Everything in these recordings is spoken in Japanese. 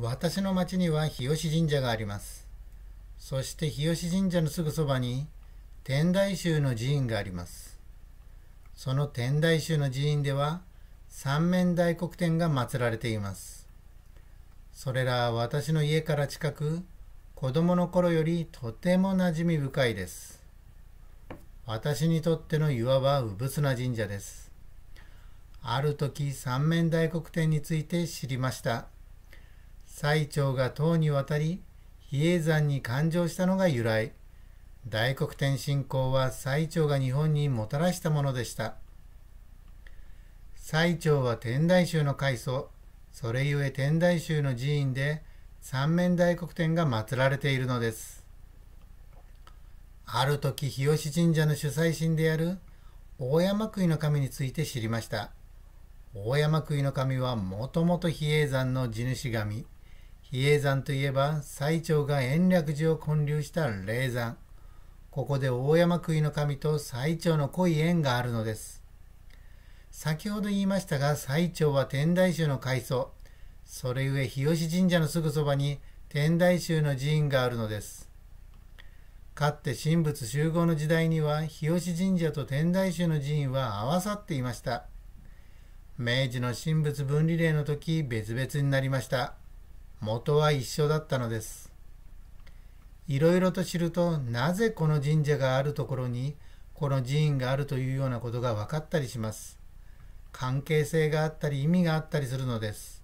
私の町には日吉神社があります。そして日吉神社のすぐそばに天台宗の寺院があります。その天台宗の寺院では三面大黒天が祀られています。それらは私の家から近く、子供の頃よりとても馴染み深いです。私にとってのいわばうぶすな神社です。ある時三面大黒天について知りました。最澄が唐に渡り比叡山に誕生したのが由来大黒天信仰は最澄が日本にもたらしたものでした最澄は天台宗の開祖それゆえ天台宗の寺院で三面大黒天が祀られているのですある時日吉神社の主催神である大山杭の神について知りました大山杭の神はもともと比叡山の地主神比叡山といえば最澄が延暦寺を建立した霊山ここで大山杭の神と最澄の濃い縁があるのです先ほど言いましたが最澄は天台宗の階層それゆえ日吉神社のすぐそばに天台宗の寺院があるのですかつて神仏集合の時代には日吉神社と天台宗の寺院は合わさっていました明治の神仏分離令の時別々になりました元は一緒だったのです。いろいろと知るとなぜこの神社があるところにこの寺院があるというようなことが分かったりします。関係性があったり意味があったりするのです。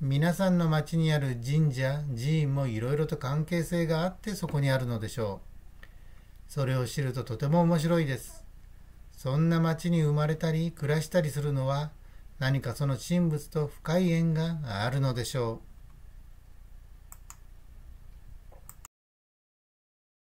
皆さんの町にある神社、寺院もいろいろと関係性があってそこにあるのでしょう。それを知るととても面白いです。そんな町に生まれたり暮らしたりするのは何かその神仏と深い縁があるのでしょう。